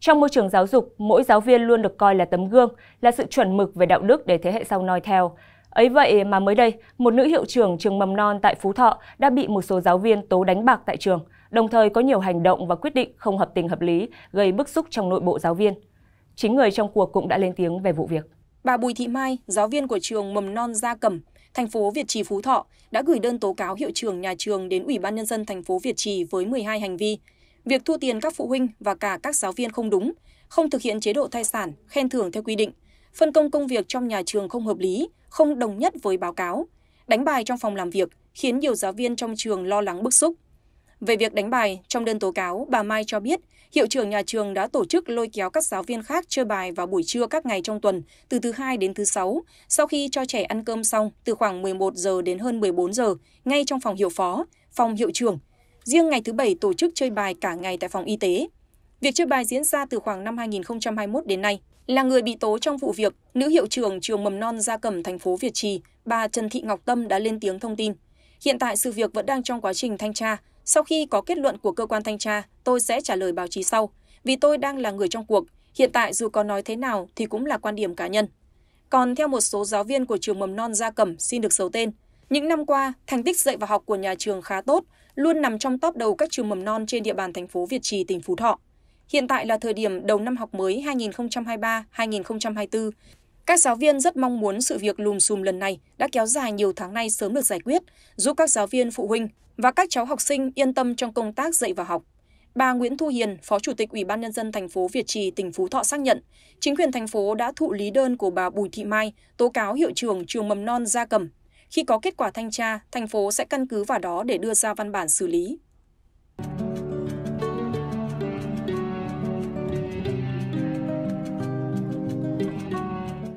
Trong môi trường giáo dục, mỗi giáo viên luôn được coi là tấm gương, là sự chuẩn mực về đạo đức để thế hệ sau noi theo. Ấy vậy mà mới đây, một nữ hiệu trưởng trường mầm non tại Phú Thọ đã bị một số giáo viên tố đánh bạc tại trường, đồng thời có nhiều hành động và quyết định không hợp tình hợp lý, gây bức xúc trong nội bộ giáo viên. Chính người trong cuộc cũng đã lên tiếng về vụ việc. Bà Bùi Thị Mai, giáo viên của trường mầm non Gia Cẩm, thành phố Việt Trì Phú Thọ đã gửi đơn tố cáo hiệu trưởng nhà trường đến Ủy ban nhân dân thành phố Việt Trì với 12 hành vi việc thu tiền các phụ huynh và cả các giáo viên không đúng, không thực hiện chế độ thai sản, khen thưởng theo quy định, phân công công việc trong nhà trường không hợp lý, không đồng nhất với báo cáo, đánh bài trong phòng làm việc khiến nhiều giáo viên trong trường lo lắng bức xúc. Về việc đánh bài, trong đơn tố cáo, bà Mai cho biết hiệu trưởng nhà trường đã tổ chức lôi kéo các giáo viên khác chơi bài vào buổi trưa các ngày trong tuần, từ thứ hai đến thứ sáu, sau khi cho trẻ ăn cơm xong từ khoảng 11 giờ đến hơn 14 giờ, ngay trong phòng hiệu phó, phòng hiệu trưởng, Riêng ngày thứ Bảy tổ chức chơi bài cả ngày tại phòng y tế. Việc chơi bài diễn ra từ khoảng năm 2021 đến nay. Là người bị tố trong vụ việc, nữ hiệu trưởng trường mầm non Gia cầm thành phố Việt Trì, bà Trần Thị Ngọc Tâm đã lên tiếng thông tin. Hiện tại sự việc vẫn đang trong quá trình thanh tra. Sau khi có kết luận của cơ quan thanh tra, tôi sẽ trả lời báo chí sau. Vì tôi đang là người trong cuộc, hiện tại dù có nói thế nào thì cũng là quan điểm cá nhân. Còn theo một số giáo viên của trường mầm non Gia cầm xin được xấu tên, những năm qua, thành tích dạy và học của nhà trường khá tốt, luôn nằm trong top đầu các trường mầm non trên địa bàn thành phố Việt Trì, tỉnh Phú Thọ. Hiện tại là thời điểm đầu năm học mới 2023-2024. Các giáo viên rất mong muốn sự việc lùm xùm lần này đã kéo dài nhiều tháng nay sớm được giải quyết, giúp các giáo viên, phụ huynh và các cháu học sinh yên tâm trong công tác dạy và học. Bà Nguyễn Thu Hiền, Phó Chủ tịch Ủy ban nhân dân thành phố Việt Trì, tỉnh Phú Thọ xác nhận, chính quyền thành phố đã thụ lý đơn của bà Bùi Thị Mai tố cáo hiệu trưởng trường mầm non Gia Cầm khi có kết quả thanh tra, thành phố sẽ căn cứ vào đó để đưa ra văn bản xử lý.